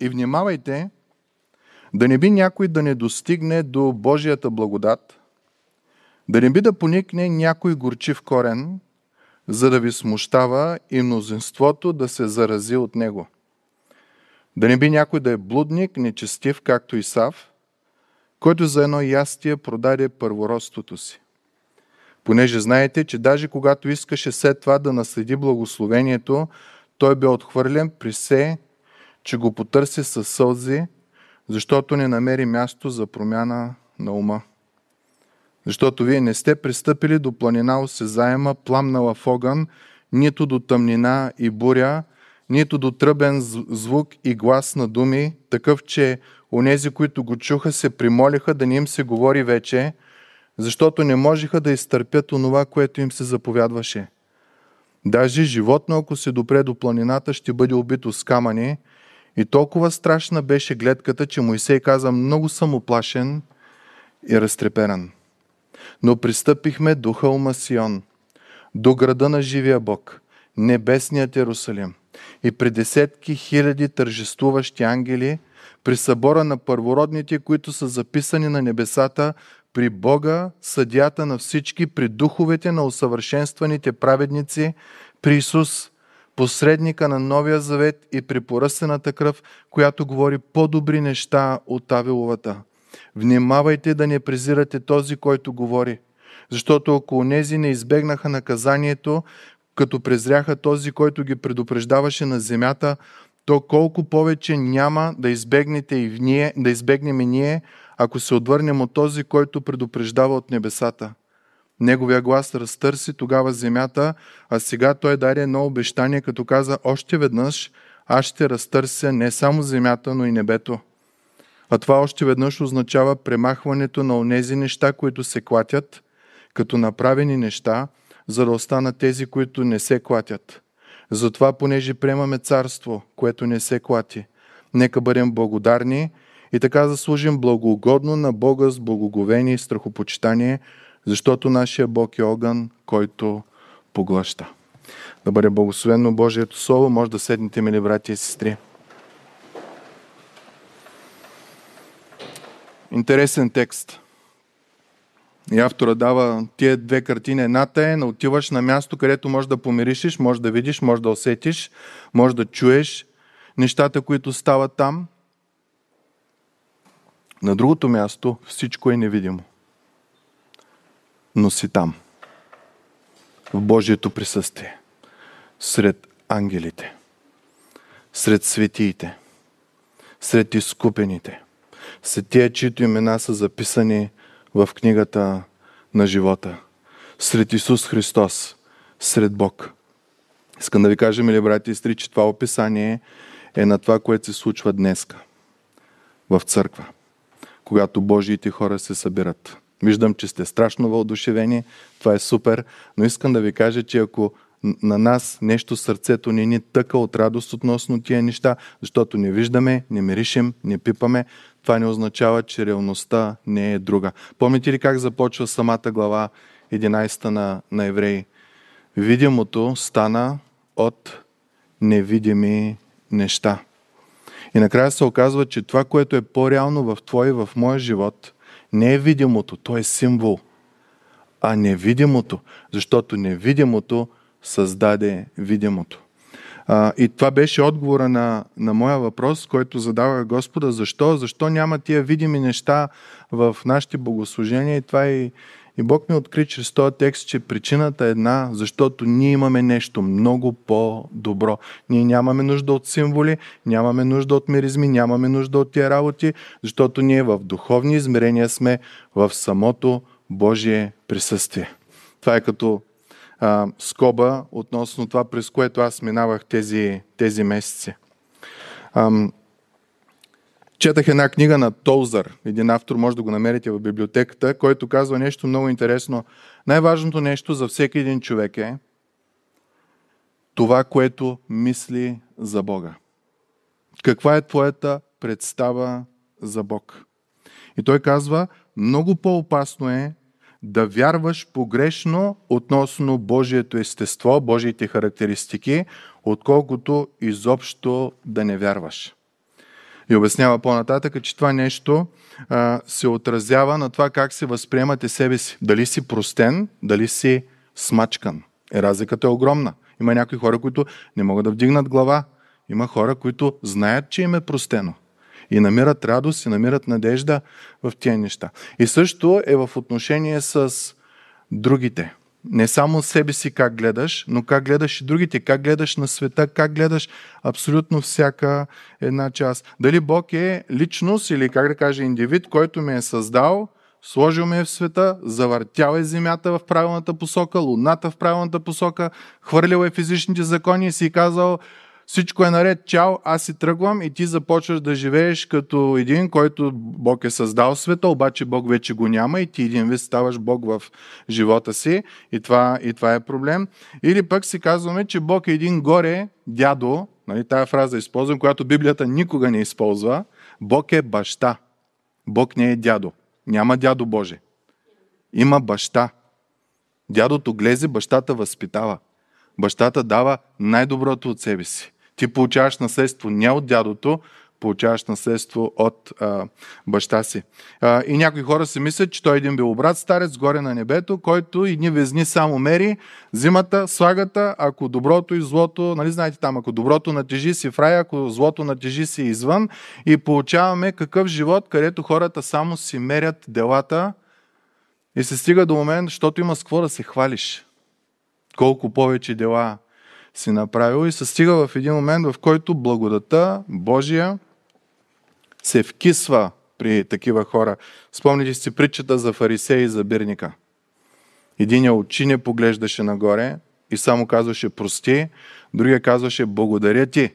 И внимавайте да не би някой да не достигне до Божията благодат, да не би да поникне някой горчив корен, за да ви смущава и мнозинството да се зарази от него. Да не би някой да е блудник, нечестив, както Исав, който за едно ястие продаде първородството си. Понеже знаете, че даже когато искаше след това да наследи благословението, той бе отхвърлен при се че го потърси с сълзи, защото не намери място за промяна на ума. Защото вие не сте пристъпили до планина осезаема, пламнала в огън, нито до тъмнина и буря, нито до тръбен звук и глас на думи, такъв, че онези, които го чуха, се примолиха да не им се говори вече, защото не можеха да изтърпят онова, което им се заповядваше. Даже животно, ако се допре до планината, ще бъде убито с камъни – и толкова страшна беше гледката, че Моисей каза много съм оплашен и разтреперан. Но пристъпихме до хълма Сион, до града на живия Бог, небесният Иерусалим. И при десетки хиляди тържествуващи ангели, при събора на първородните, които са записани на небесата, при Бога, съдята на всички, при духовете на усъвършенстваните праведници, при Исус – посредника на Новия завет и припоръсената кръв, която говори по-добри неща от Авиловата. Внимавайте да не презирате този, който говори, защото ако нези не избегнаха наказанието, като презряха този, който ги предупреждаваше на земята, то колко повече няма да избегнете и в ние, да избегнем и ние, ако се отвърнем от този, който предупреждава от небесата. Неговия глас разтърси тогава земята, а сега той даде едно обещание, като каза още веднъж, аз ще разтърся не само земята, но и небето. А това още веднъж означава премахването на онези неща, които се клатят, като направени неща, за да останат тези, които не се клатят. Затова, понеже приемаме царство, което не се клати, нека бъдем благодарни и така заслужим благоугодно на Бога с благоговение и страхопочитание – защото нашия Бог е огън, който поглъща. Да бъде благословено Божието Слово, може да седнете, мили брати и сестри. Интересен текст. И автора дава тия две картини. Едната е, на отиваш на място, където можеш да помиришиш, можеш да видиш, можеш да усетиш, можеш да чуеш нещата, които стават там. На другото място всичко е невидимо – но си там. В Божието присъствие. Сред ангелите. Сред светиите. Сред изкупените. Сред тия, чието имена са записани в книгата на живота. Сред Исус Христос. Сред Бог. Искам да ви кажа, мили брати и сестри, че това описание е на това, което се случва днеска в църква, когато Божиите хора се събират. Виждам, че сте страшно въодушевени, това е супер, но искам да ви кажа, че ако на нас нещо сърцето ни ни тъка от радост относно тия неща, защото не виждаме, не миришим, не пипаме, това не означава, че реалността не е друга. Помните ли как започва самата глава 11 на, на евреи? Видимото стана от невидими неща. И накрая се оказва, че това, което е по-реално в твой и в моя живот – не е видимото, то е символ, а невидимото, защото невидимото създаде видимото. А, и това беше отговора на, на моя въпрос, който задавах Господа. Защо? Защо няма тия видими неща в нашите богослужения? И това е и Бог ми откри чрез този текст, че причината е една, защото ние имаме нещо много по-добро. Ние нямаме нужда от символи, нямаме нужда от миризми, нямаме нужда от тия работи, защото ние в духовни измерения сме в самото Божие присъствие. Това е като а, скоба относно това, през което аз минавах тези, тези месеци. Ам, Четах една книга на Толзър, един автор, може да го намерите в библиотеката, който казва нещо много интересно. Най-важното нещо за всеки един човек е това, което мисли за Бога. Каква е твоята представа за Бог? И той казва, много по-опасно е да вярваш погрешно относно Божието естество, Божиите характеристики, отколкото изобщо да не вярваш. И обяснява по-нататък, че това нещо а, се отразява на това как се възприемате себе си. Дали си простен, дали си смачкан. Е, разликата е огромна. Има някои хора, които не могат да вдигнат глава. Има хора, които знаят, че им е простено. И намират радост, и намират надежда в тези неща. И също е в отношение с другите – не само себе си как гледаш, но как гледаш и другите, как гледаш на света, как гледаш абсолютно всяка една част. Дали Бог е личност или, как да кажа, индивид, който ме е създал, сложил ме е в света, завъртял е земята в правилната посока, луната в правилната посока, хвърлял е физичните закони и си казал – всичко е наред, чао, аз си тръгвам и ти започваш да живееш като един, който Бог е създал света, обаче Бог вече го няма и ти един вид ставаш Бог в живота си и това, и това е проблем. Или пък си казваме, че Бог е един горе дядо, нали, тая фраза използвам, която Библията никога не използва, Бог е баща, Бог не е дядо, няма дядо Боже. Има баща. Дядото глезе, бащата възпитава. Бащата дава най-доброто от себе си. Ти получаваш наследство не от дядото, получаваш наследство от а, баща си. А, и някои хора си мислят, че той е един белобрат старец горе на небето, който и ни везни само мери зимата, слагата, ако доброто и злото, нали знаете там, ако доброто натежи си в рай, ако злото натежи си извън и получаваме какъв живот, където хората само си мерят делата и се стига до момент, защото има с какво да се хвалиш. Колко повече дела си направил и се стига в един момент, в който благодата Божия се вкисва при такива хора. Спомните си притчата за фарисея и за бирника. Единия очи не поглеждаше нагоре и само казваше прости, другия казваше благодаря ти.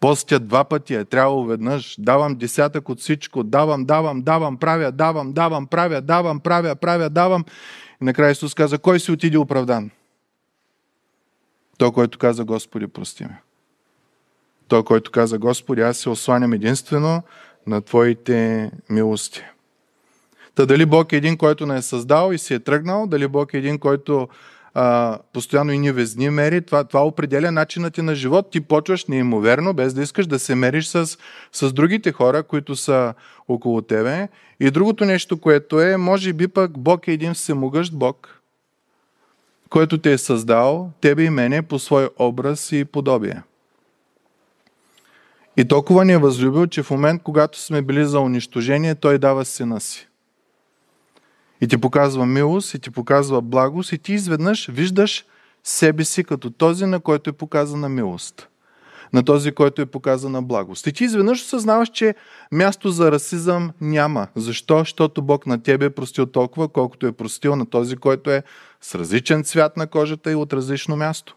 Постя два пъти е трябвало веднъж. Давам десятък от всичко. Давам, давам, давам, правя, давам, давам, правя, давам, правя, правя, давам. И накрая Исус каза, кой си отиде оправдан? Той, който каза Господи, прости ме. Той, който каза Господи, аз се осланям единствено на Твоите милости. Та дали Бог е един, който не е създал и си е тръгнал, дали Бог е един, който а, постоянно и везни мери, това, това определя начинът ти на живот. Ти почваш неимоверно, без да искаш да се мериш с, с другите хора, които са около тебе. И другото нещо, което е, може би пък Бог е един всемогъщ Бог – който те е създал, тебе и мене, по свой образ и подобие. И толкова ни е възлюбил, че в момент, когато сме били за унищожение, той дава сина си. И ти показва милост, и ти показва благост, и ти изведнъж виждаш себе си като този, на който е показана милост. На този, който е показана благост. И ти изведнъж осъзнаваш, че място за расизъм няма. Защо? Защото Бог на тебе е простил толкова, колкото е простил на този, който е с различен цвят на кожата и от различно място.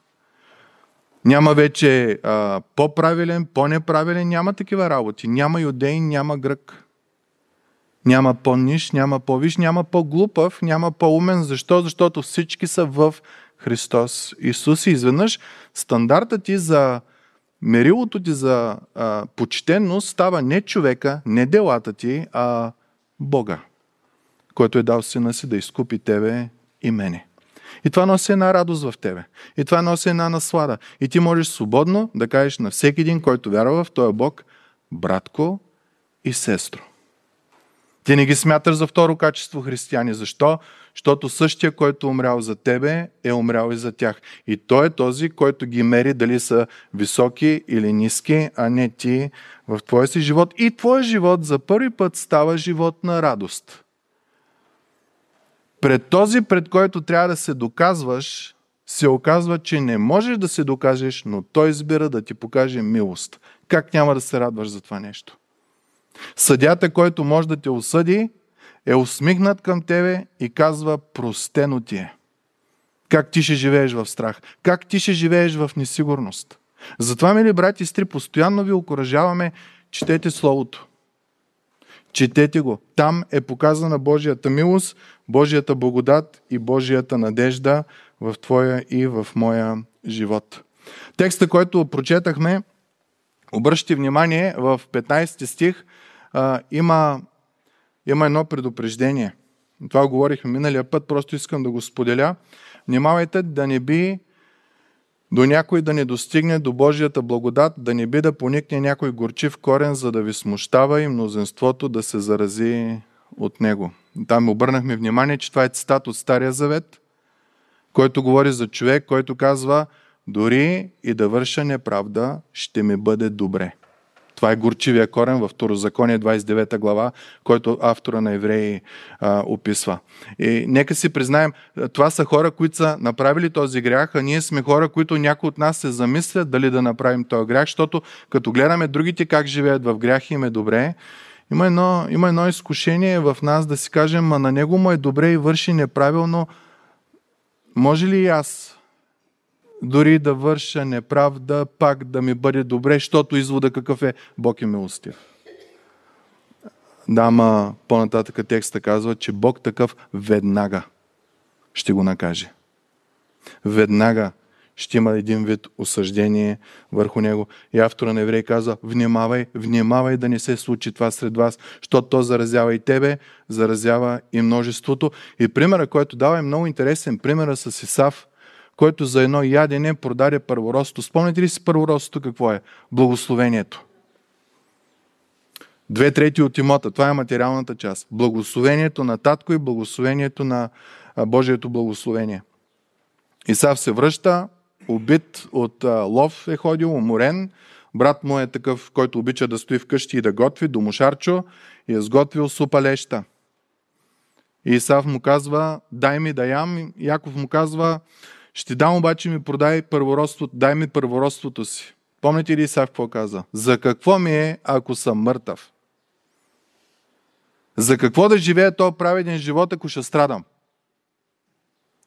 Няма вече а, по-правилен, по-неправилен, няма такива работи. Няма юдей, няма грък. Няма по-ниш, няма по-виш, няма по-глупав, няма по-умен. Защо? Защото всички са в Христос Исус. И изведнъж стандартът ти за мерилото ти за а, почтенност става не човека, не делата ти, а Бога, който е дал сина си да изкупи тебе и мене. И това носи една радост в тебе. И това носи една наслада. И ти можеш свободно да кажеш на всеки един, който вярва в този Бог, братко и сестро. Ти не ги смяташ за второ качество християни. Защо? Защото същия, който е умрял за тебе, е умрял и за тях. И той е този, който ги мери дали са високи или ниски, а не ти в твоя си живот. И твой живот за първи път става живот на радост. Пред този, пред който трябва да се доказваш, се оказва, че не можеш да се докажеш, но той избира да ти покаже милост. Как няма да се радваш за това нещо? Съдята, който може да те осъди, е усмихнат към тебе и казва простено ти е. Как ти ще живееш в страх? Как ти ще живееш в несигурност? Затова, мили брати и стри, постоянно ви окоръжаваме, четете Словото. Четете го. Там е показана Божията милост, Божията благодат и Божията надежда в твоя и в моя живот. Текста, който прочетахме, обръщи внимание, в 15 стих а, има, има едно предупреждение. Това говорихме миналия път, просто искам да го споделя. Внимавайте да не би до някой да не достигне до Божията благодат, да не би да поникне някой горчив корен, за да ви смущава и мнозинството да се зарази от него. Там обърнахме внимание, че това е цитат от Стария Завет, който говори за човек, който казва, дори и да върша неправда, ще ми бъде добре. Това е горчивия корен в Второзаконие 29 глава, който автора на евреи а, описва. И нека си признаем, това са хора, които са направили този грях, а ние сме хора, които някои от нас се замислят дали да направим този грях, защото като гледаме другите как живеят в грях им е добре, има едно, има едно изкушение в нас да си кажем, а на него му е добре и върши неправилно. Може ли и аз? дори да върша неправда, пак да ми бъде добре, защото извода какъв е? Бог е милостив. Да, ама по-нататък текста казва, че Бог такъв веднага ще го накаже. Веднага ще има един вид осъждение върху него. И автора на Еврей казва, внимавай, внимавай да не се случи това сред вас, защото то заразява и тебе, заразява и множеството. И примера, който дава е много интересен. Примера с Исав, който за едно ядене продаде първородството. Спомните ли си първородството какво е? Благословението. Две трети от имота. Това е материалната част. Благословението на татко и благословението на Божието благословение. Исав се връща, убит от лов е ходил, уморен. Брат му е такъв, който обича да стои вкъщи и да готви, домошарчо, и е сготвил супа леща. И Исав му казва, дай ми да ям. Яков му казва, ще дам обаче ми продай първородството, дай ми първородството си. Помните ли Исав какво каза? За какво ми е, ако съм мъртъв? За какво да живея то праведен живот, ако ще страдам?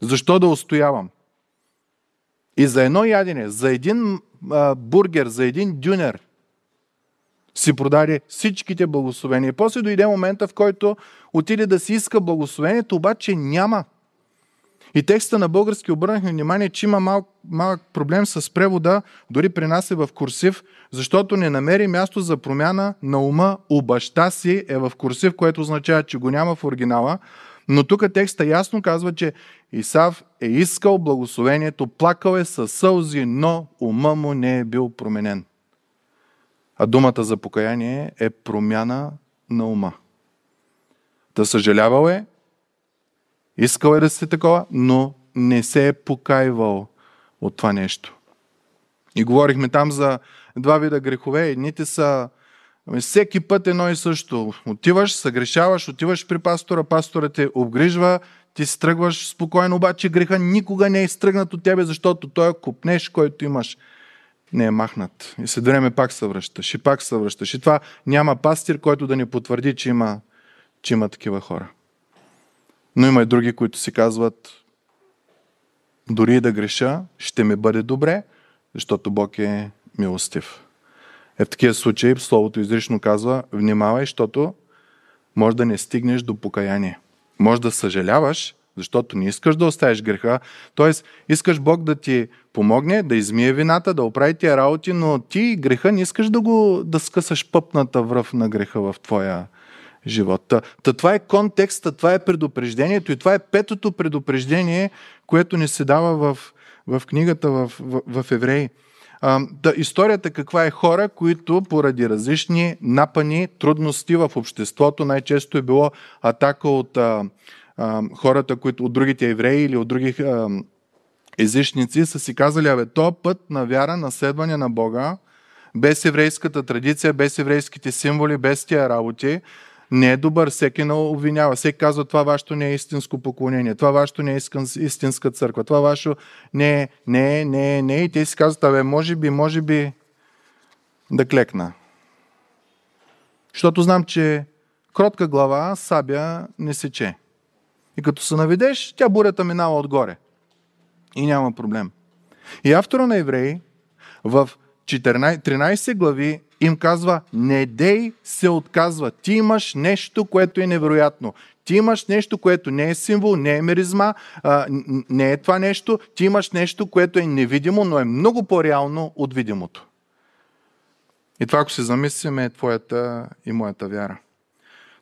Защо да устоявам? И за едно ядене, за един а, бургер, за един дюнер си продаде всичките благословения. После дойде момента, в който отиде да си иска благословението, обаче няма. И текста на български обърнахме внимание, че има малък, малък проблем с превода, дори при нас е в курсив, защото не намери място за промяна на ума. У баща си е в курсив, което означава, че го няма в оригинала. Но тук текста ясно казва, че Исав е искал благословението, плакал е със сълзи, но ума му не е бил променен. А думата за покаяние е промяна на ума. Да съжалявал е, Искал е да си такова, но не се е покайвал от това нещо. И говорихме там за два вида грехове. Едните са ами, всеки път едно и също. Отиваш, съгрешаваш, отиваш при пастора, пастора те обгрижва, ти стръгваш спокойно, обаче греха никога не е изтръгнат от тебе, защото той купнеш, който имаш не е махнат. И след време пак се връщаш и пак се връщаш. И това няма пастир, който да ни потвърди, че има, че има такива хора. Но има и други, които си казват, дори и да греша, ще ми бъде добре, защото Бог е милостив. Е в такива случаи Словото изрично казва, внимавай, защото може да не стигнеш до покаяние. Може да съжаляваш, защото не искаш да оставиш греха. Т.е. искаш Бог да ти помогне, да измие вината, да оправи тия работи, но ти греха не искаш да го да скъсаш пъпната връв на греха в твоя живота. Та това е контекста, това е предупреждението и това е петото предупреждение, което ни се дава в, в книгата в, в, в Евреи. А, да, историята каква е хора, които поради различни напани, трудности в обществото, най-често е било атака от а, а, хората, които от другите евреи или от други а, езичници, са си казали, абе, то път на вяра, наследване на Бога, без еврейската традиция, без еврейските символи, без тия работи, не е добър, всеки не обвинява, всеки казва това вашето не е истинско поклонение, това вашето не е истинска църква, това вашето не е, не е, не е, не е. И те си казват, абе, може би, може би да клекна. Защото знам, че кротка глава сабя не сече. И като се наведеш, тя бурята минава отгоре. И няма проблем. И автора на Евреи в 14, 13 глави им казва, не дей се отказва. Ти имаш нещо, което е невероятно. Ти имаш нещо, което не е символ, не е миризма, а, не е това нещо. Ти имаш нещо, което е невидимо, но е много по-реално от видимото. И това, ако се замислим, е твоята и моята вяра.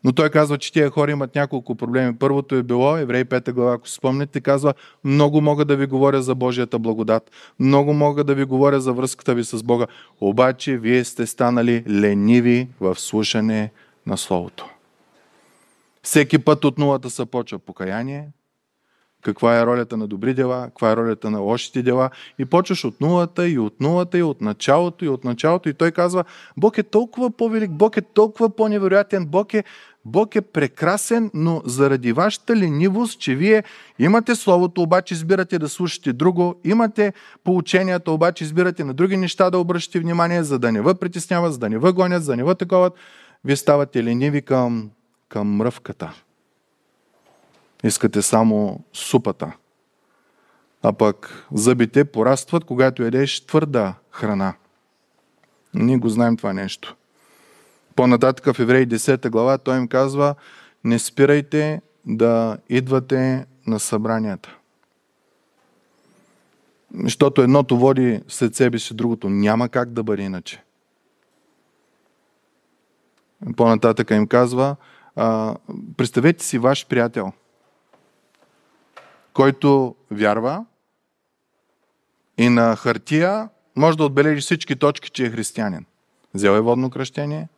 Но той казва, че тия хора имат няколко проблеми. Първото е било, Еврей 5 глава, ако спомняте, казва, много мога да ви говоря за Божията благодат, много мога да ви говоря за връзката ви с Бога, обаче вие сте станали лениви в слушане на Словото. Всеки път от нулата се почва покаяние, каква е ролята на добри дела, каква е ролята на лошите дела. И почваш от нулата, и от нулата, и от началото, и от началото. И той казва, Бог е толкова по-велик, Бог е толкова по-невероятен, Бог е Бог е прекрасен, но заради вашата ленивост, че вие имате Словото, обаче избирате да слушате друго, имате поученията, обаче избирате на други неща да обръщате внимание, за да не ви притесняват, за да не ви гонят, за да не ви таковат, вие ставате лениви към, към мръвката. Искате само супата. А пък зъбите порастват, когато ядеш твърда храна. Ние го знаем това нещо. По-нататък в Евреи 10 глава той им казва не спирайте да идвате на събранията. Защото едното води след себе си другото. Няма как да бъде иначе. По-нататък им казва, а, представете си ваш приятел – който вярва и на хартия може да отбележи всички точки, че е християнин. Взел е водно кръщение,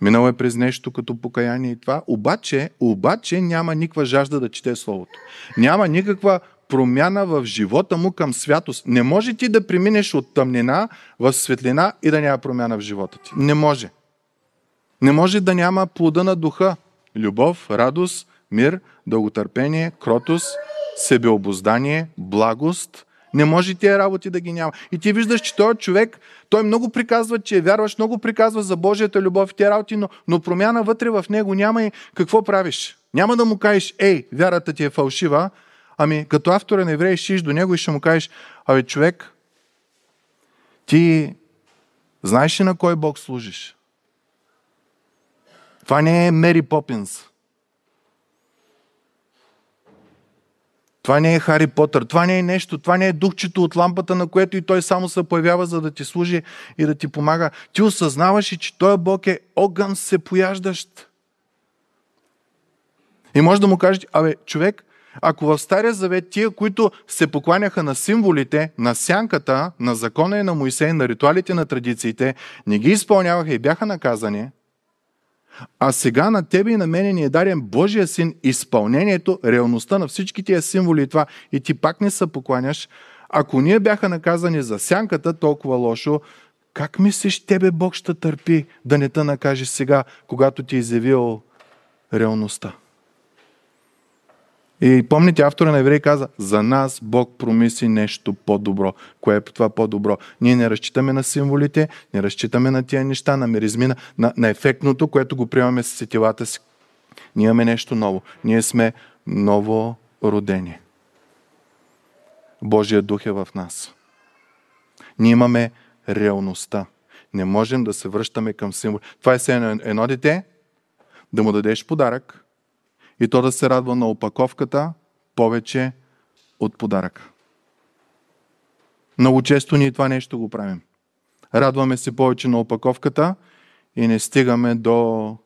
минал е през нещо като покаяние и това, обаче, обаче няма никаква жажда да чете Словото. Няма никаква промяна в живота му към святост. Не може ти да преминеш от тъмнина в светлина и да няма промяна в живота ти. Не може. Не може да няма плода на духа. Любов, радост, мир, дълготърпение, кротост, себеобоздание, благост. Не може тия работи да ги няма. И ти виждаш, че този човек, той много приказва, че е вярваш, много приказва за Божията любов и тия работи, но, но промяна вътре в него няма и какво правиш? Няма да му кажеш, ей, вярата ти е фалшива, ами като автора на евреи ще до него и ще му кажеш, абе човек, ти знаеш ли на кой Бог служиш? Това не е Мери Попинс. Това не е Хари Потър, това не е нещо, това не е духчето от лампата, на което и той само се появява, за да ти служи и да ти помага. Ти осъзнаваш и, че той Бог е огън се пояждащ. И може да му кажете, абе, човек, ако в Стария завет тия, които се покланяха на символите, на сянката, на закона и на Моисей, на ритуалите, на традициите, не ги изпълняваха и бяха наказани – а сега на тебе и на мене ни е дарен Божия син, изпълнението, реалността на всички тия символи и това. И ти пак не се покланяш. Ако ние бяха наказани за сянката толкова лошо, как мислиш тебе Бог ще търпи да не те накаже сега, когато ти е изявил реалността? И помните, автора на Еврей каза, за нас Бог промисли нещо по-добро. Кое е това по-добро? Ние не разчитаме на символите, не разчитаме на тия неща, на миризмина, на, на ефектното, което го приемаме с сетилата си. Ние имаме нещо ново. Ние сме ново родени. Божия дух е в нас. Ние имаме реалността. Не можем да се връщаме към символ. Това е едно дете, да му дадеш подарък, и то да се радва на опаковката повече от подаръка. Много често ние това нещо го правим. Радваме се повече на опаковката и не стигаме до,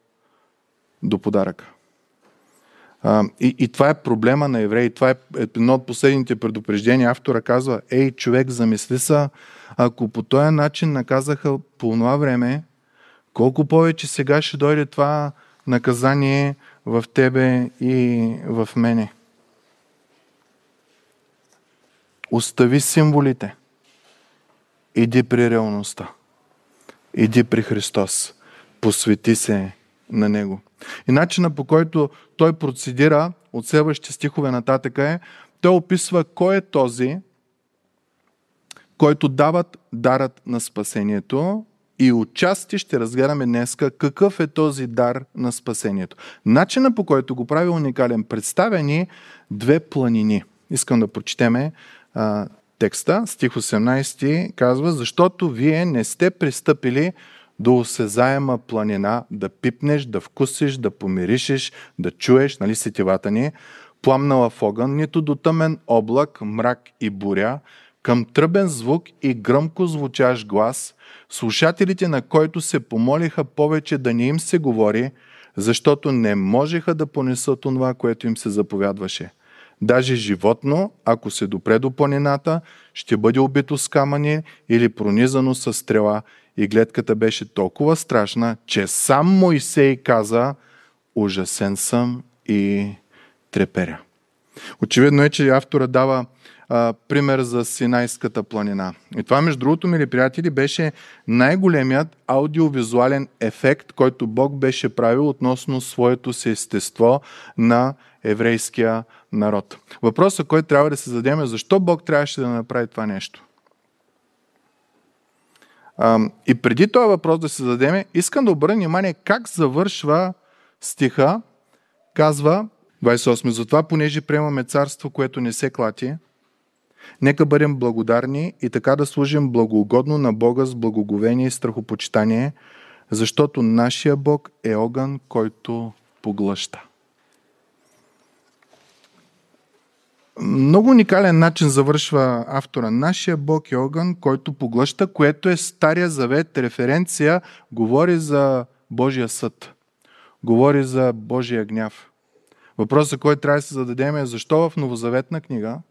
до подаръка. А, и, и това е проблема на евреи. Това е едно от последните предупреждения. Автора казва, ей, човек, замисли са, ако по този начин наказаха по това време, колко повече сега ще дойде това наказание в Тебе и в мене. Остави символите. Иди при реалността. Иди при Христос. Посвети се на Него. И начина по който той процедира от следващите стихове нататък е, той описва кой е този, който дават дарът на спасението и отчасти ще разгледаме днеска какъв е този дар на спасението. Начина по който го прави уникален представя ни две планини. Искам да прочетеме а, текста. Стих 18 казва, защото вие не сте пристъпили до осезаема планина, да пипнеш, да вкусиш, да помиришеш, да чуеш, нали сетивата ни, пламнала в огън, нито до тъмен облак, мрак и буря, към тръбен звук и гръмко звучащ глас, слушателите на който се помолиха повече да не им се говори, защото не можеха да понесат онова, което им се заповядваше. Даже животно, ако се допре до планината, ще бъде убито с камъни или пронизано с стрела и гледката беше толкова страшна, че сам Моисей каза «Ужасен съм и треперя». Очевидно е, че автора дава а, пример за Синайската планина. И това, между другото, мили приятели, беше най-големият аудиовизуален ефект, който Бог беше правил относно своето си естество на еврейския народ. Въпросът, който трябва да се зададем е защо Бог трябваше да направи това нещо? И преди този въпрос да се зададем, искам да обърна внимание как завършва стиха. Казва 28. Затова, понеже приемаме царство, което не се клати, Нека бъдем благодарни и така да служим благоугодно на Бога с благоговение и страхопочитание, защото нашия Бог е огън, който поглъща. Много уникален начин завършва автора. Нашия Бог е огън, който поглъща, което е Стария завет, референция, говори за Божия съд. Говори за Божия гняв. Въпросът, който трябва да се зададем е защо в новозаветна книга –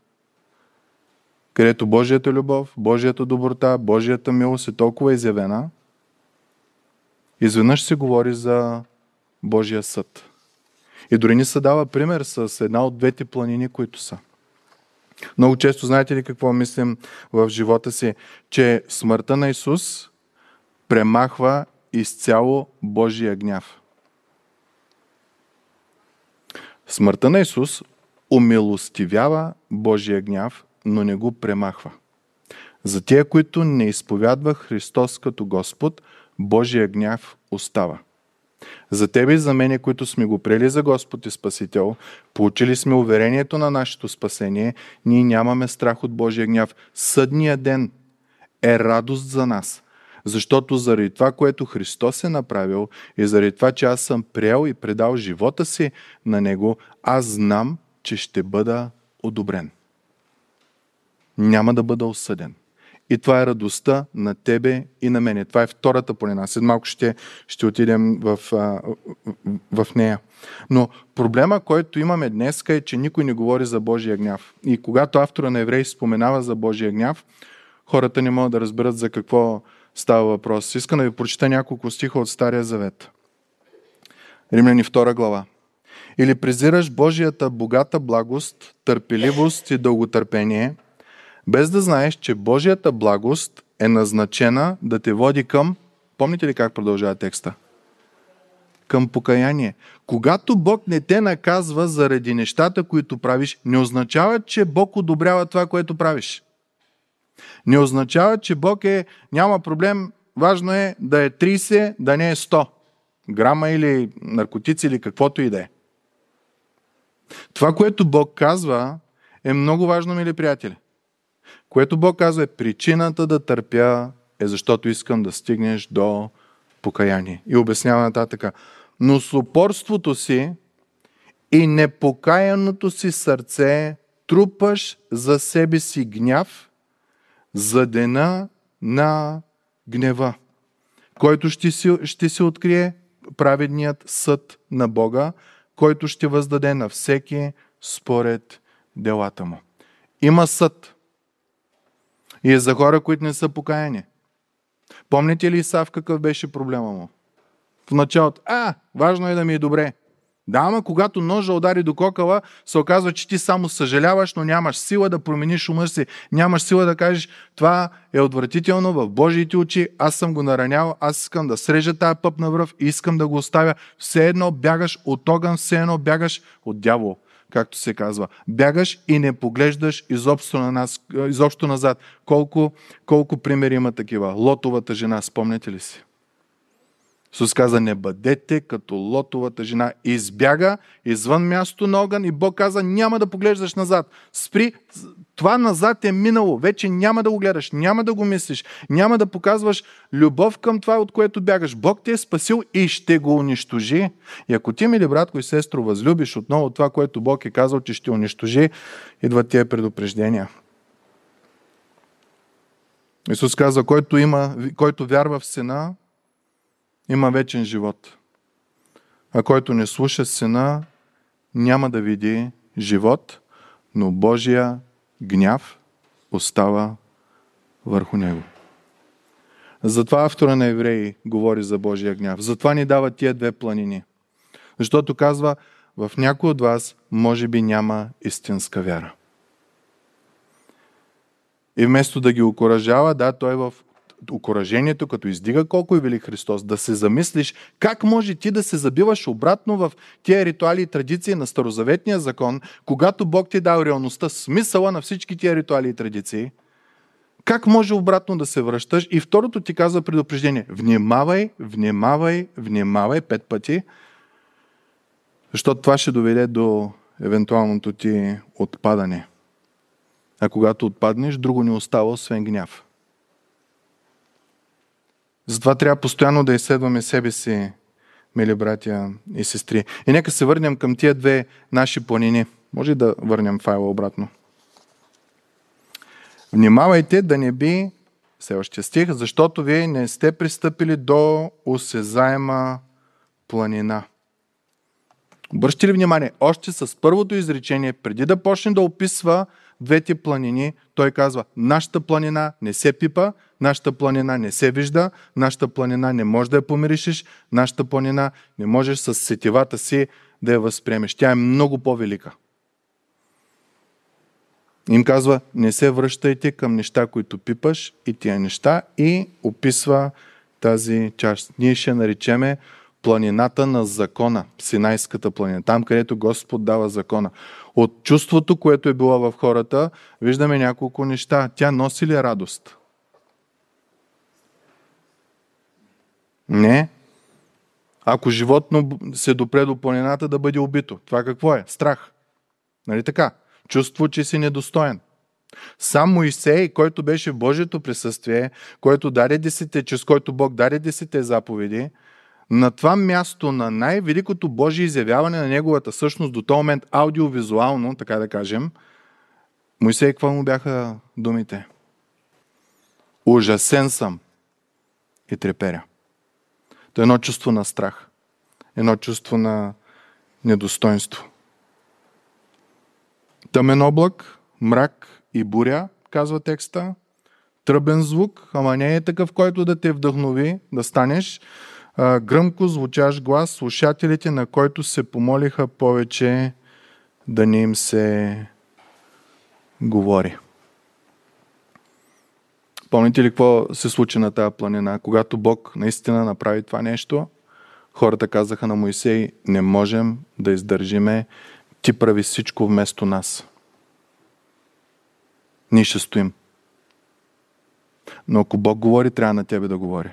където Божията любов, Божията доброта, Божията милост е толкова изявена, изведнъж се говори за Божия съд. И дори ни се дава пример с една от двете планини, които са. Много често знаете ли какво мислим в живота си? Че смъртта на Исус премахва изцяло Божия гняв. Смъртта на Исус умилостивява Божия гняв но не го премахва. За тия, които не изповядва Христос като Господ, Божия гняв остава. За тебе и за мене, които сме го прели за Господ и Спасител, получили сме уверението на нашето спасение, ние нямаме страх от Божия гняв. Съдния ден е радост за нас, защото заради това, което Христос е направил и заради това, че аз съм приел и предал живота си на Него, аз знам, че ще бъда одобрен няма да бъда осъден. И това е радостта на тебе и на мене. Това е втората планина. След малко ще, ще отидем в, в, в нея. Но проблема, който имаме днес е, че никой не говори за Божия гняв. И когато автора на еврей споменава за Божия гняв, хората не могат да разберат за какво става въпрос. Искам да ви прочита няколко стиха от Стария Завет. Римляни 2 глава. Или презираш Божията богата благост, търпеливост и дълготърпение – без да знаеш, че Божията благост е назначена да те води към, помните ли как продължава текста? Към покаяние. Когато Бог не те наказва заради нещата, които правиш, не означава, че Бог одобрява това, което правиш. Не означава, че Бог е, няма проблем, важно е да е 30, да не е 100 грама или наркотици или каквото и да е. Това, което Бог казва, е много важно, мили приятели което Бог казва е причината да търпя е защото искам да стигнеш до покаяние. И обяснява нататъка. Но с упорството си и непокаяното си сърце трупаш за себе си гняв за дена на гнева, който ще си, ще си открие праведният съд на Бога, който ще въздаде на всеки според делата му. Има съд. И е за хора, които не са покаяни. Помните ли Исав какъв беше проблема му? В началото, а, важно е да ми е добре. Да, ама когато ножа удари до кокала, се оказва, че ти само съжаляваш, но нямаш сила да промениш ума си. Нямаш сила да кажеш, това е отвратително в Божиите очи, аз съм го наранял, аз искам да срежа тая пъп на връв и искам да го оставя. Все едно бягаш от огън, все едно бягаш от дявол както се казва. Бягаш и не поглеждаш изобщо, на нас, изобщо назад. Колко, колко примери има такива? Лотовата жена, спомняте ли си? Исус каза, не бъдете като лотовата жена. Избяга извън място на огън и Бог каза, няма да поглеждаш назад. Спри, това назад е минало. Вече няма да го гледаш, няма да го мислиш, няма да показваш любов към това, от което бягаш. Бог те е спасил и ще го унищожи. И ако ти, мили братко и сестро, възлюбиш отново това, което Бог е казал, че ще унищожи, идват тия предупреждения. Исус каза, който, има, който вярва в Сина, има вечен живот. А който не слуша сина, няма да види живот, но Божия гняв остава върху него. Затова автора на евреи говори за Божия гняв. Затова ни дава тия две планини. Защото казва, в някой от вас може би няма истинска вяра. И вместо да ги окоръжава, да, той в окоръжението, като издига колко е вели Христос, да се замислиш как може ти да се забиваш обратно в тия ритуали и традиции на Старозаветния закон, когато Бог ти дал реалността, смисъла на всички тия ритуали и традиции. Как може обратно да се връщаш? И второто ти казва предупреждение. Внимавай, внимавай, внимавай пет пъти, защото това ще доведе до евентуалното ти отпадане. А когато отпаднеш, друго не остава, освен гняв. Затова трябва постоянно да изследваме себе си, мили братя и сестри. И нека се върнем към тия две наши планини. Може да върнем файла обратно. Внимавайте да не би, все още стих, защото вие не сте пристъпили до осезаема планина. Обръщате ли внимание, още с първото изречение, преди да почне да описва двете планини, той казва, нашата планина не се пипа, нашата планина не се вижда, нашата планина не може да я помиришиш, нашата планина не можеш с сетивата си да я възприемеш. Тя е много по-велика. Им казва, не се връщайте към неща, които пипаш и тия неща и описва тази част. Ние ще наричаме планината на закона, Синайската планина, там където Господ дава закона. От чувството, което е било в хората, виждаме няколко неща. Тя носи ли радост? Не. Ако животно се допре до планината да бъде убито, това какво е? Страх. Нали така? Чувство, че си недостоен. Сам Моисей, който беше в Божието присъствие, който даде десете, чрез който Бог даде десете заповеди, на това място на най-великото Божие изявяване на неговата същност до този момент аудиовизуално, така да кажем, Моисей, какво му бяха думите? Ужасен съм и треперя. То е едно чувство на страх. Едно чувство на недостоинство. Тъмен облак, мрак и буря, казва текста. Тръбен звук, ама не е такъв, който да те вдъхнови да станеш. гръмко звучаш глас, слушателите на който се помолиха повече да не им се говори. Спомните ли какво се случи на тази планина? Когато Бог наистина направи това нещо, хората казаха на Моисей, не можем да издържиме, ти прави всичко вместо нас. Ние ще стоим. Но ако Бог говори, трябва на тебе да говори.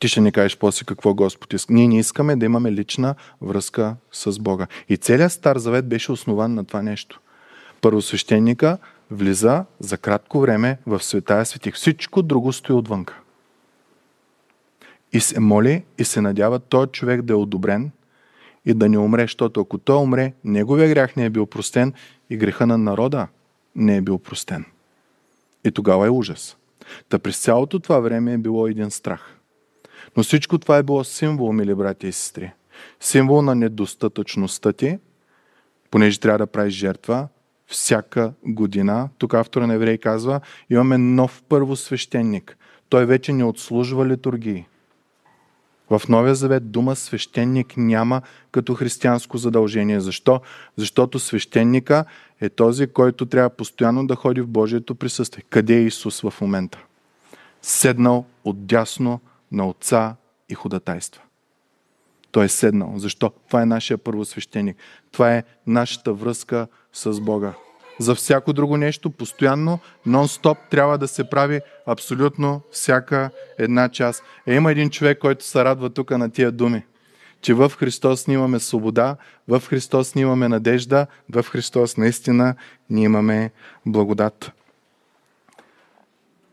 Ти ще ни кажеш после какво Господ иска. Ние не искаме да имаме лична връзка с Бога. И целият Стар Завет беше основан на това нещо. Първосвещеника свещеника влиза за кратко време в света и светих. Всичко друго стои отвънка. И се моли и се надява той човек да е одобрен и да не умре, защото ако той умре, неговия грях не е бил простен и греха на народа не е бил простен. И тогава е ужас. Та през цялото това време е било един страх. Но всичко това е било символ, мили брати и сестри. Символ на недостатъчността ти, понеже трябва да правиш жертва, всяка година. Тук автора на Еврей казва, имаме нов първосвещеник. Той вече не отслужва литургии. В Новия Завет дума свещеник няма като християнско задължение. Защо? Защото свещеника е този, който трябва постоянно да ходи в Божието присъствие. Къде е Исус в момента? Седнал отдясно на Отца и ходатайства. Той е седнал. Защо? Това е нашия първосвещеник. Това е нашата връзка с Бога. За всяко друго нещо, постоянно, нон-стоп, трябва да се прави абсолютно всяка една част. Е, има един човек, който се радва тук на тия думи, че в Христос ние имаме свобода, в Христос ние имаме надежда, в Христос наистина ние имаме благодат.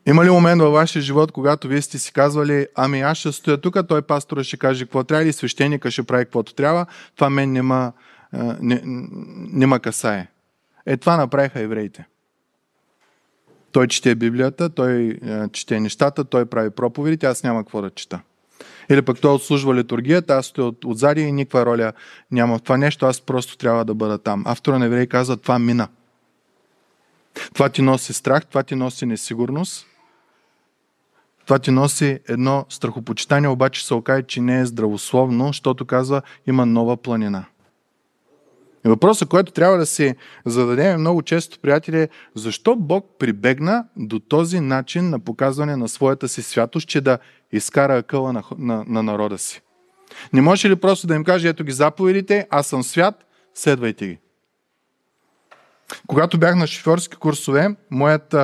Има ли момент във вашия живот, когато вие сте си казвали, ами аз ще стоя тук, той пастора ще каже какво трябва или свещеника ще прави каквото трябва, това мен нема, не, нема касае. Е, това направиха евреите. Той чете Библията, той е, чете нещата, той прави проповедите, аз няма какво да чета. Или пък той отслужва литургията, аз стоя от, отзади и никаква роля няма в това нещо, аз просто трябва да бъда там. Автора на Еврей казва, това мина. Това ти носи страх, това ти носи несигурност, това ти носи едно страхопочитание, обаче се окаже, че не е здравословно, защото казва, има нова планина. И въпросът, който трябва да си зададем е много често, приятели, е защо Бог прибегна до този начин на показване на своята си святост, че да изкара акъла на, на, на народа си? Не може ли просто да им каже, ето ги заповедите, аз съм свят, следвайте ги. Когато бях на шофьорски курсове, моят,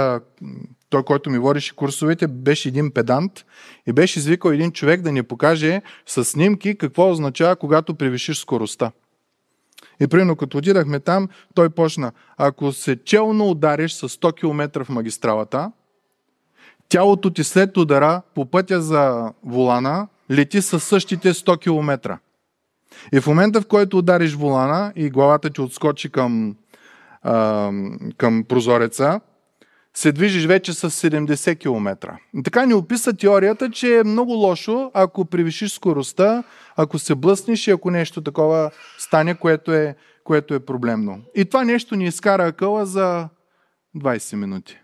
той, който ми водеше курсовете, беше един педант и беше извикал един човек да ни покаже с снимки какво означава, когато превишиш скоростта. И примерно като отидахме там, той почна, ако се челно удариш с 100 км в магистралата, тялото ти след удара по пътя за волана лети със същите 100 км. И в момента, в който удариш волана и главата ти отскочи към, а, към прозореца, се движиш вече с 70 км. така ни описа теорията, че е много лошо, ако превишиш скоростта, ако се блъснеш и ако нещо такова стане, което е, което е проблемно. И това нещо ни изкара акъла за 20 минути.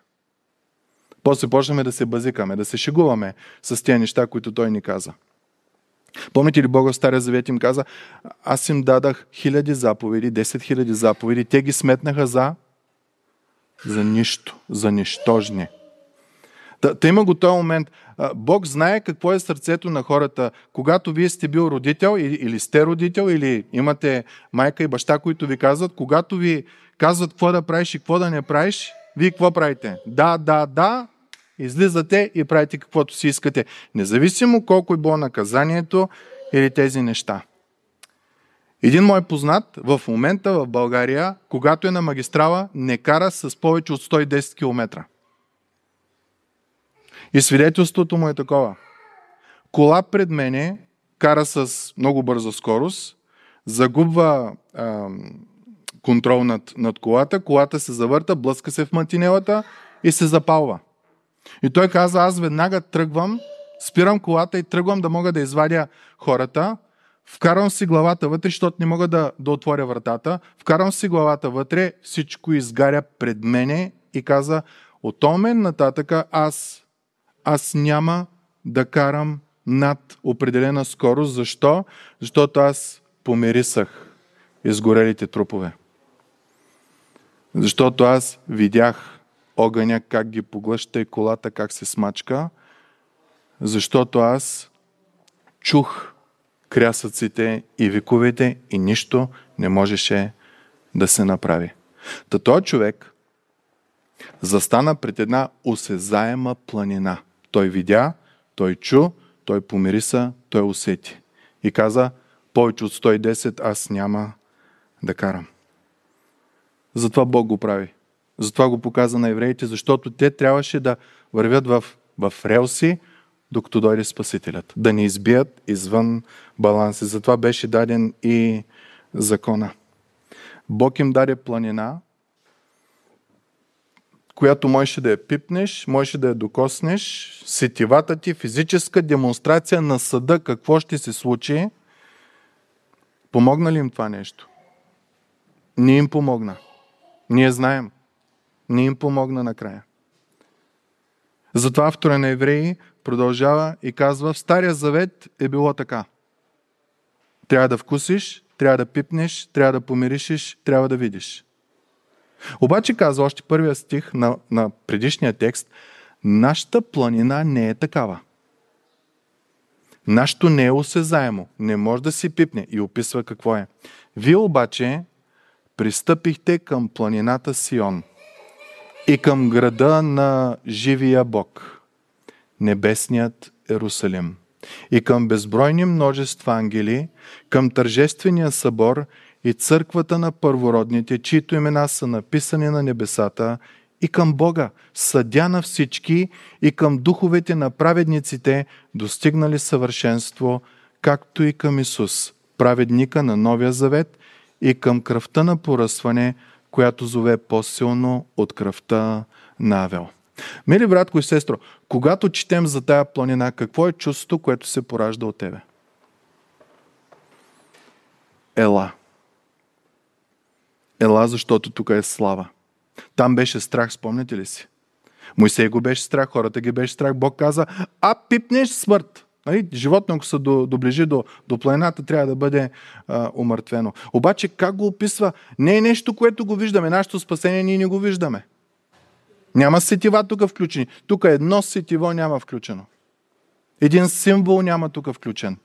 После почнаме да се базикаме, да се шегуваме с тези неща, които той ни каза. Помните ли Бога в Стария Завет им каза, аз им дадах хиляди заповеди, 10 хиляди заповеди, те ги сметнаха за за нищо, за нищожни. Та, та има го този момент. Бог знае какво е сърцето на хората. Когато вие сте бил родител или, или сте родител, или имате майка и баща, които ви казват, когато ви казват какво да правиш и какво да не правиш, вие какво правите? Да, да, да, излизате и правите каквото си искате. Независимо колко е било наказанието или тези неща. Един мой познат в момента в България, когато е на магистрала, не кара с повече от 110 км. И свидетелството му е такова. Кола пред мене кара с много бърза скорост, загубва а, контрол над, над колата, колата се завърта, блъска се в мантинелата и се запалва. И той каза, аз веднага тръгвам, спирам колата и тръгвам да мога да извадя хората, Вкарвам си главата вътре, защото не мога да, да отворя вратата. Вкарвам си главата вътре, всичко изгаря пред мене и каза, от омен нататъка аз, аз няма да карам над определена скорост. Защо? Защото аз помирисах изгорелите трупове. Защото аз видях огъня как ги поглъща и колата как се смачка. Защото аз чух крясъците и виковете и нищо не можеше да се направи. Та този човек застана пред една осезаема планина. Той видя, той чу, той помириса, той усети. И каза, повече от 110 аз няма да карам. Затова Бог го прави. Затова го показа на евреите, защото те трябваше да вървят в, в релси, докато дойде Спасителят. Да не избият извън баланси. Затова беше даден и закона. Бог им даде планина, която можеше да я пипнеш, можеше да я докоснеш, сетивата ти, физическа демонстрация на съда, какво ще се случи. Помогна ли им това нещо? Не им помогна. Ние знаем. Не им помогна накрая. Затова автора на евреи продължава и казва, в Стария завет е било така. Трябва да вкусиш, трябва да пипнеш, трябва да помиришиш, трябва да видиш. Обаче казва още първия стих на, на предишния текст, нашата планина не е такава. Нашето не е осезаемо, не може да си пипне и описва какво е. Вие обаче пристъпихте към планината Сион и към града на живия Бог – небесният Ерусалим. И към безбройни множества ангели, към тържествения събор и църквата на първородните, чието имена са написани на небесата, и към Бога, съдя на всички, и към духовете на праведниците, достигнали съвършенство, както и към Исус, праведника на Новия Завет, и към кръвта на поръсване, която зове по-силно от кръвта на Авел. Мили братко и сестро, когато четем за тая планина, какво е чувството, което се поражда от тебе? Ела. Ела, защото тук е слава. Там беше страх, спомняте ли си? Моисей го беше страх, хората ги беше страх. Бог каза, а пипнеш смърт. Нали, животно, ако се доближи до, до планината, трябва да бъде а, умъртвено. Обаче как го описва? Не е нещо, което го виждаме. Нашето спасение ние не го виждаме. Няма сетива тук включени. Тук едно сетиво няма включено. Един символ няма тук включен.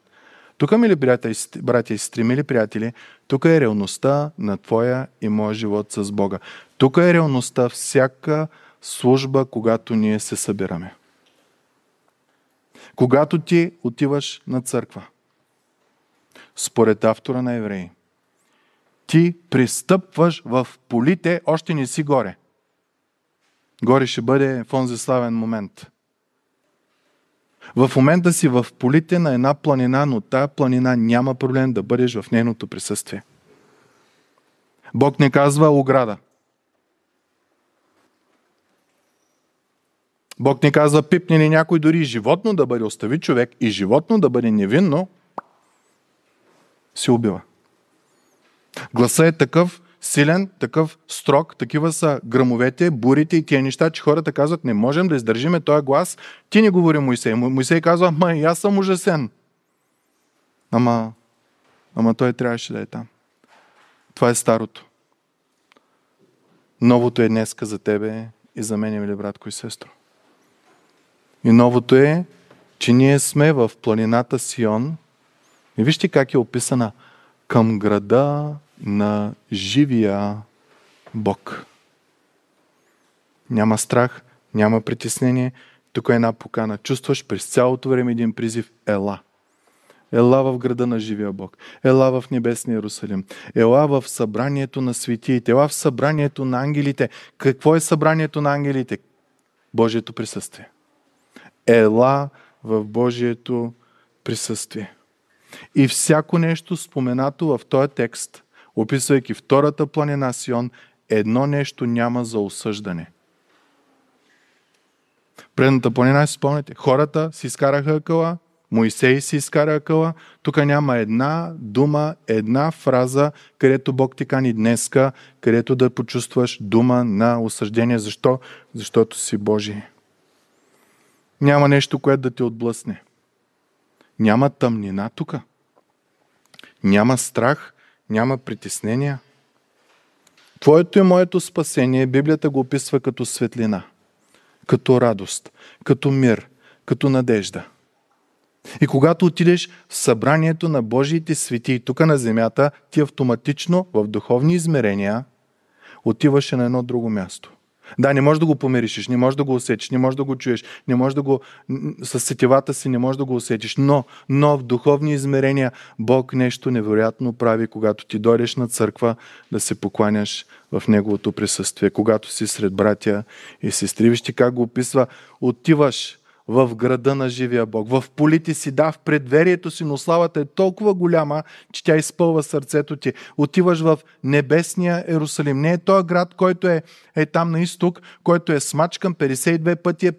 Тук, мили братя и сестри, мили приятели, тук е реалността на твоя и моя живот с Бога. Тук е реалността всяка служба, когато ние се събираме. Когато ти отиваш на църква, според автора на евреи, ти пристъпваш в полите, още не си горе горе ще бъде в онзи славен момент. В момента си в полите на една планина, но тая планина няма проблем да бъдеш в нейното присъствие. Бог не казва ограда. Бог не казва пипни ли някой дори животно да бъде, остави човек и животно да бъде невинно, се убива. Гласа е такъв, силен, такъв строг, такива са грамовете, бурите и тия неща, че хората казват, не можем да издържиме този глас, ти не говори Моисей. Моисей казва, ама и аз съм ужасен. Ама, ама той трябваше да е там. Това е старото. Новото е днеска за тебе и за мен, мили братко и сестро. И новото е, че ние сме в планината Сион. И вижте как е описана. Към града на живия Бог. Няма страх, няма притеснение. Тук е една покана. Чувстваш през цялото време един призив – ела. Ела в града на живия Бог. Ела в небесния Иерусалим. Ела в събранието на светиите. Ела в събранието на ангелите. Какво е събранието на ангелите? Божието присъствие. Ела в Божието присъствие. И всяко нещо споменато в този текст описвайки втората планина Сион, едно нещо няма за осъждане. Предната планина, си спомняте, хората си изкараха къла, Моисей си изкара къла. Тук няма една дума, една фраза, където Бог ти кани днеска, където да почувстваш дума на осъждение. Защо? Защото си Божий. Няма нещо, което да те отблъсне. Няма тъмнина тук. Няма страх, няма притеснения. Твоето и моето спасение Библията го описва като светлина, като радост, като мир, като надежда. И когато отидеш в събранието на Божиите свети тук на земята, ти автоматично в духовни измерения отиваше на едно друго място – да, не можеш да го помиришеш, не можеш да го усетиш, не можеш да го чуеш, не можеш да го с сетивата си не можеш да го усетиш, но, но в духовни измерения Бог нещо невероятно прави, когато ти дойдеш на църква да се покланяш в Неговото присъствие, когато си сред братя и сестри. Вижте как го описва, отиваш – в града на живия Бог. В полите си, да, в предверието си, но славата е толкова голяма, че тя изпълва сърцето ти. Отиваш в небесния Ерусалим. Не е този град, който е, е там на изток, който е смачкан 52 пъти, е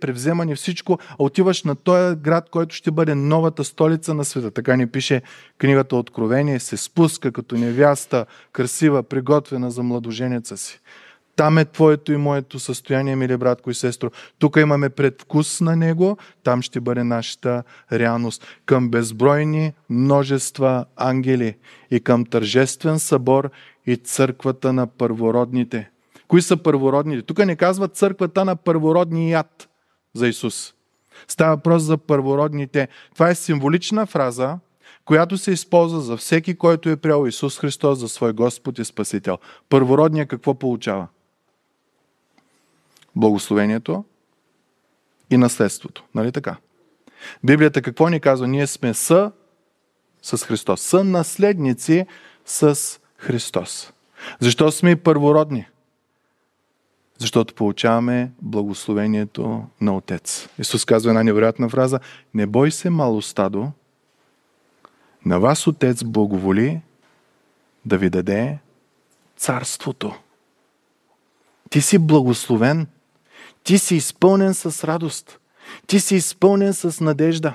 и всичко, а отиваш на този град, който ще бъде новата столица на света. Така ни пише книгата Откровение, се спуска като невяста, красива, приготвена за младоженеца си. Там е твоето и моето състояние, мили братко и сестро. Тук имаме предвкус на него, там ще бъде нашата реалност. Към безбройни множества ангели и към тържествен събор и църквата на първородните. Кои са първородните? Тук не казва църквата на първородния яд за Исус. Става въпрос за първородните. Това е символична фраза, която се използва за всеки, който е приял Исус Христос за свой Господ и Спасител. Първородният какво получава? благословението и наследството. Нали така? Библията какво ни казва? Ние сме с с Христос. Са наследници с Христос. Защо сме първородни? Защото получаваме благословението на Отец. Исус казва една невероятна фраза. Не бой се, мало стадо, на вас Отец благоволи да ви даде царството. Ти си благословен – ти си изпълнен с радост. Ти си изпълнен с надежда.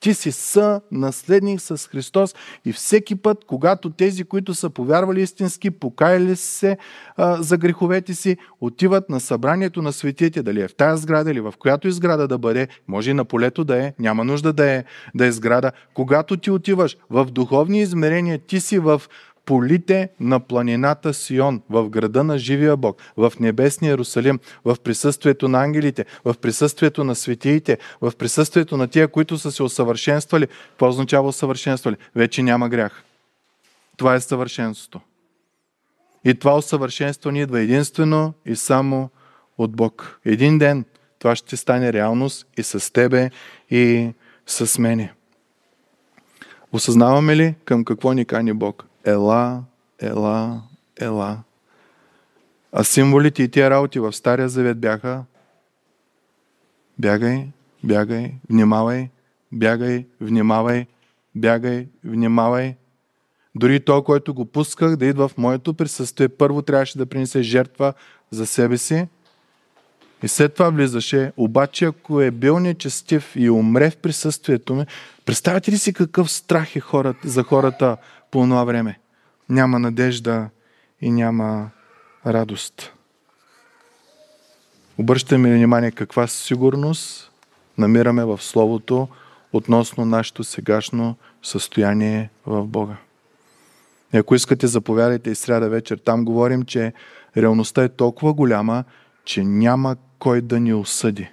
Ти си съ наследник с Христос и всеки път, когато тези, които са повярвали истински, покаяли се а, за греховете си, отиват на събранието на светите, дали е в тази сграда или в която изграда да бъде, може и на полето да е, няма нужда да е, да е сграда. Когато ти отиваш в духовни измерения, ти си в полите на планината Сион, в града на живия Бог, в небесния Иерусалим, в присъствието на ангелите, в присъствието на светиите, в присъствието на тия, които са се усъвършенствали. Какво означава усъвършенствали? Вече няма грях. Това е съвършенството. И това усъвършенстване идва единствено и само от Бог. Един ден това ще стане реалност и с тебе, и с мене. Осъзнаваме ли към какво ни кани Бог? ела, ела, ела. А символите и тия работи в Стария Завет бяха бягай, бягай, внимавай, бягай, внимавай, бягай, внимавай. Дори то, който го пусках да идва в моето присъствие, първо трябваше да принесе жертва за себе си и след това влизаше. Обаче, ако е бил нечестив и умре в присъствието ми, представете ли си какъв страх е хората, за хората – по това време. Няма надежда и няма радост. Обръщаме внимание каква сигурност намираме в Словото относно нашето сегашно състояние в Бога. И ако искате, заповядайте и сряда вечер. Там говорим, че реалността е толкова голяма, че няма кой да ни осъди.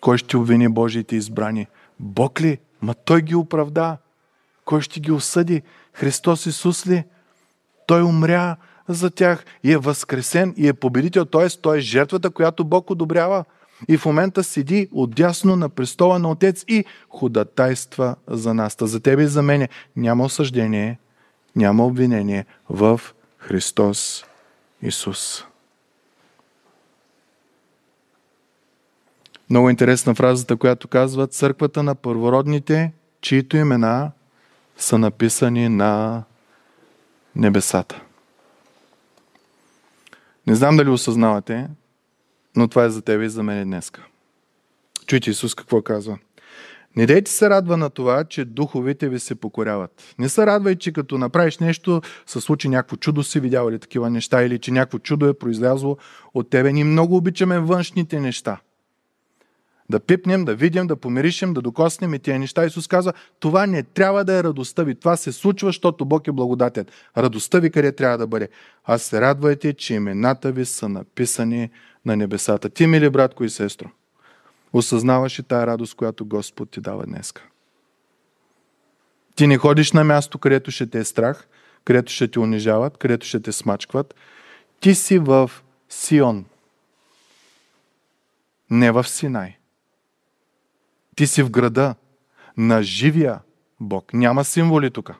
Кой ще обвини Божиите избрани? Бог ли? Ма Той ги оправда. Кой ще ги осъди? Христос Исус ли? Той умря за тях и е възкресен и е победител, т.е. той е жертвата, която Бог одобрява. И в момента седи отдясно на престола на Отец и ходатайства за нас. Та за тебе и за мене няма осъждение, няма обвинение в Христос Исус. Много интересна фразата, която казва Църквата на първородните, чието имена са написани на небесата. Не знам дали осъзнавате, но това е за тебе и за мен днес. Чуйте Исус какво казва. Не дейте се радва на това, че духовите ви се покоряват. Не се радвай, че като направиш нещо, се случи някакво чудо, си видява ли такива неща, или че някакво чудо е произлязло от тебе. Ние много обичаме външните неща. Да пипнем, да видим, да помиришим, да докоснем и тия неща. Исус казва, това не трябва да е радостта ви. Това се случва, защото Бог е благодатен. Радостта ви къде трябва да бъде? Аз се радвайте, че имената ви са написани на небесата. Ти, мили братко и сестро, осъзнаваш и тая радост, която Господ ти дава днеска. Ти не ходиш на място, където ще те е страх, където ще те унижават, където ще те смачкват. Ти си в Сион. Не в Синай. Ти си в града на живия Бог. Няма символи тук.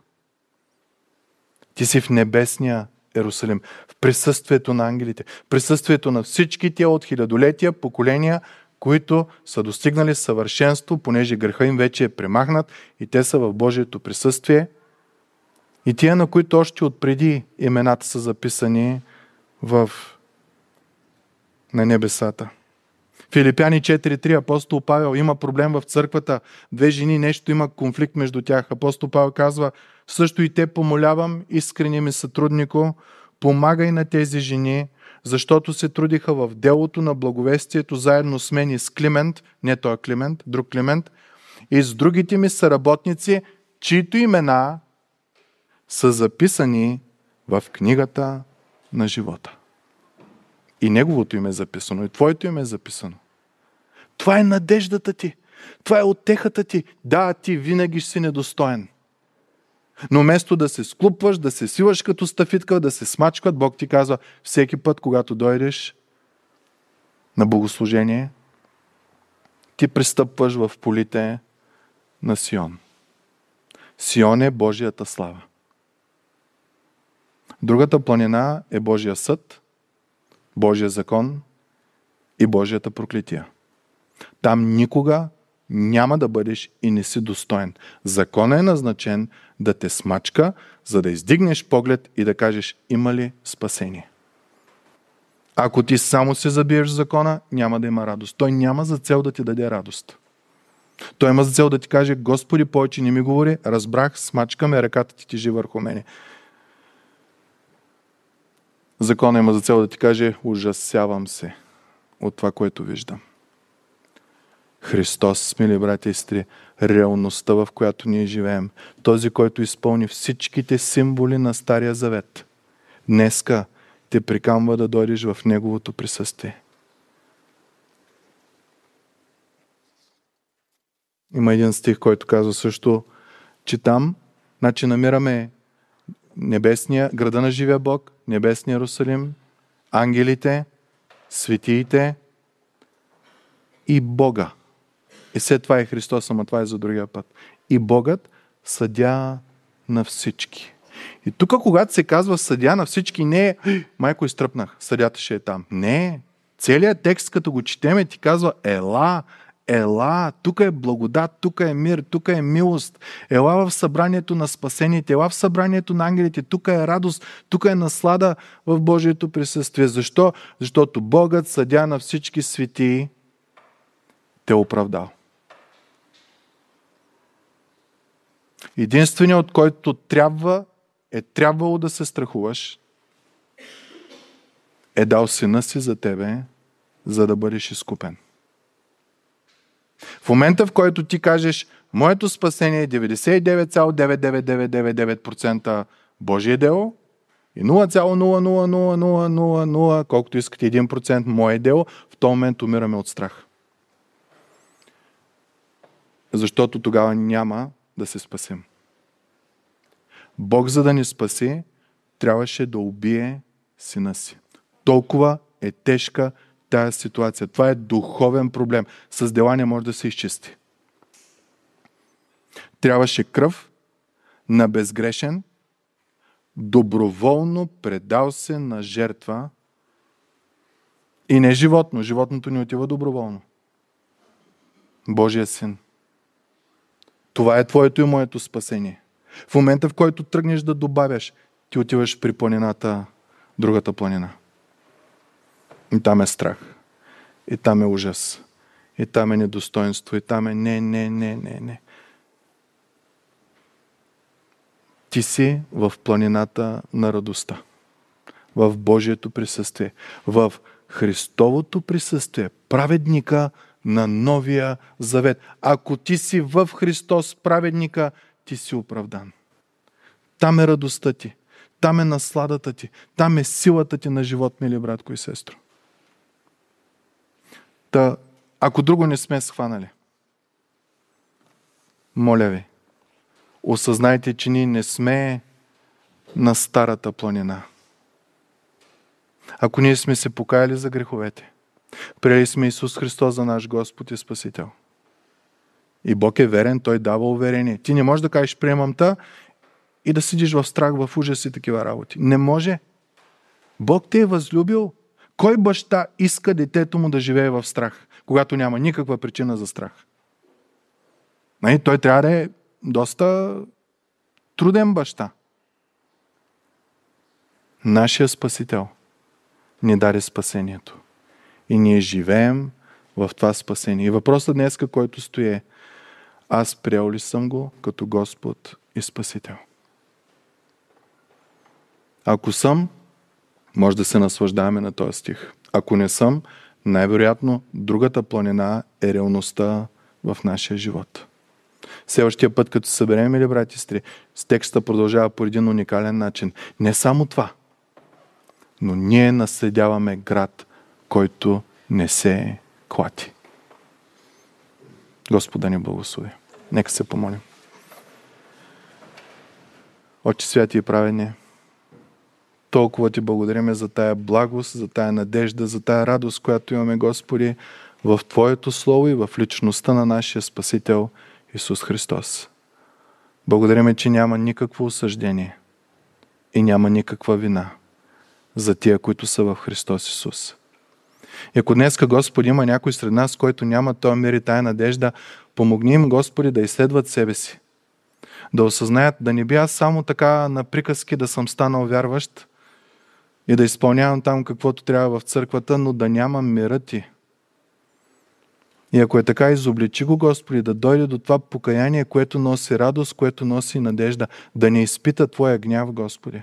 Ти си в небесния Ерусалим, в присъствието на ангелите, в присъствието на всички тя от хилядолетия, поколения, които са достигнали съвършенство, понеже греха им вече е премахнат и те са в Божието присъствие. И тия, на които още отпреди имената са записани в на небесата. Филипяни 4.3 апостол Павел има проблем в църквата. Две жени, нещо има конфликт между тях. Апостол Павел казва, също и те помолявам, искрени ми сътруднико, помагай на тези жени, защото се трудиха в делото на благовестието заедно с мен и с Климент, не той Климент, друг Климент, и с другите ми съработници, чието имена са записани в книгата на живота. И неговото име е записано, и твоето име е записано. Това е надеждата ти. Това е отехата ти. Да, ти винаги ще си недостоен. Но вместо да се склупваш, да се сиваш като стафитка, да се смачкват, Бог ти казва, всеки път, когато дойдеш на богослужение, ти пристъпваш в полите на Сион. Сион е Божията слава. Другата планина е Божия съд – Божия закон и Божията проклетия. Там никога няма да бъдеш и не си достоен. Законът е назначен да те смачка, за да издигнеш поглед и да кажеш има ли спасение. Ако ти само се забиеш закона, няма да има радост. Той няма за цел да ти даде радост. Той има за цел да ти каже, Господи, повече не ми говори, разбрах, смачкаме ръката ти тежи върху мене. Законът има за цел да ти каже, ужасявам се от това, което виждам. Христос, мили братя и сестри, реалността, в която ние живеем, този, който изпълни всичките символи на Стария Завет, днеска те прикамва да дойдеш в Неговото присъствие. Има един стих, който казва също, че там, значи намираме небесния, града на живия Бог, небесния Русалим, ангелите, светиите и Бога. И след това е Христос, ама това е за другия път. И Богът съдя на всички. И тук, когато се казва съдя на всички, не е, майко изтръпнах, съдята ще е там. Не, целият текст, като го четеме, ти казва, ела, Ела, тук е благодат, тук е мир, тук е милост. Ела в събранието на спасените, ела в събранието на ангелите, тук е радост, тук е наслада в Божието присъствие. Защо? Защото Богът, съдя на всички свети, те е оправдал. Единственият, от който трябва, е трябвало да се страхуваш, е дал сина си за тебе, за да бъдеш изкупен. В момента, в който ти кажеш, моето спасение е 99,99999% Божие дело и 0,00000, колкото искате 1% мое дело, в този момент умираме от страх. Защото тогава няма да се спасим. Бог, за да ни спаси, трябваше да убие сина си. Толкова е тежка тази ситуация. Това е духовен проблем. С дела не може да се изчисти. Трябваше кръв на безгрешен, доброволно предал се на жертва и не животно. Животното ни отива доброволно. Божия син. Това е твоето и моето спасение. В момента, в който тръгнеш да добавяш, ти отиваш при планината, другата планина. И там е страх. И там е ужас. И там е недостоинство. И там е не, не, не, не, не. Ти си в планината на радостта. В Божието присъствие. В Христовото присъствие. Праведника на новия завет. Ако ти си в Христос праведника, ти си оправдан. Там е радостта ти. Там е насладата ти. Там е силата ти на живот, мили братко и сестро. Та, ако друго не сме схванали, моля ви, осъзнайте, че ние не сме на старата планина. Ако ние сме се покаяли за греховете, приели сме Исус Христос за наш Господ и Спасител. И Бог е верен, Той дава уверение. Ти не можеш да кажеш приемам та и да сидиш в страх, в ужас и такива работи. Не може. Бог те е възлюбил кой баща иска детето му да живее в страх, когато няма никаква причина за страх? Най- нали, Той трябва да е доста труден баща. Нашия Спасител ни даде спасението. И ние живеем в това спасение. И въпросът днес, който стои е, аз приел ли съм го като Господ и Спасител? Ако съм, може да се наслаждаваме на този стих. Ако не съм, най-вероятно другата планина е реалността в нашия живот. Следващия път, като се съберем, мили брати и сестри, с текста продължава по един уникален начин. Не само това, но ние наследяваме град, който не се клати. Господа ни благослови. Нека се помолим. Отче святи и праведния, толкова ти благодариме за тая благост, за тая надежда, за тая радост, която имаме, Господи, в Твоето Слово и в личността на нашия Спасител Исус Христос. Благодариме, че няма никакво осъждение и няма никаква вина за тия, които са в Христос Исус. И ако днеска, Господи, има някой сред нас, който няма Той мир и тая надежда, помогни им, Господи, да изследват себе си. Да осъзнаят, да не би аз само така на приказки да съм станал вярващ, и да изпълнявам там каквото трябва в църквата, но да нямам мира ти. И ако е така, изобличи го, Господи, да дойде до това покаяние, което носи радост, което носи надежда, да не изпита Твоя гняв, Господи.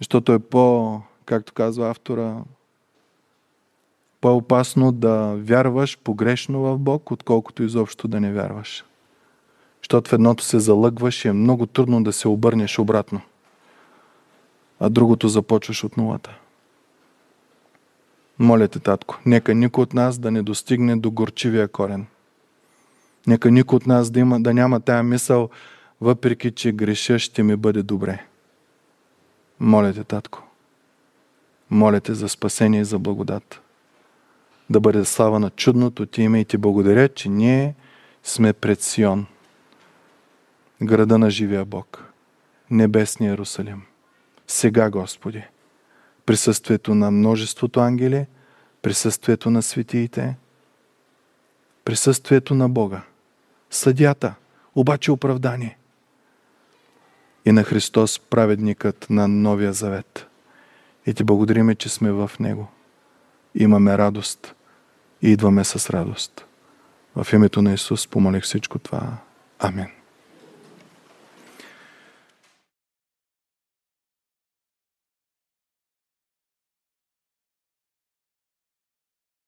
Защото е по, както казва автора, по-опасно да вярваш погрешно в Бог, отколкото изобщо да не вярваш. Защото в едното се залъгваш и е много трудно да се обърнеш обратно а другото започваш от нулата. Моля те, татко, нека никой от нас да не достигне до горчивия корен. Нека никой от нас да, има, да няма тая мисъл, въпреки че греша ще ми бъде добре. Моля те, татко, моля те за спасение и за благодат. Да бъде слава на чудното ти име и ти благодаря, че ние сме пред Сион, града на живия Бог, небесния Иерусалим. Сега, Господи, присъствието на множеството ангели, присъствието на светиите, присъствието на Бога, съдята, обаче оправдание и на Христос, праведникът на Новия Завет. И ти благодариме, че сме в Него. Имаме радост и идваме с радост. В името на Исус помолих всичко това. Амин.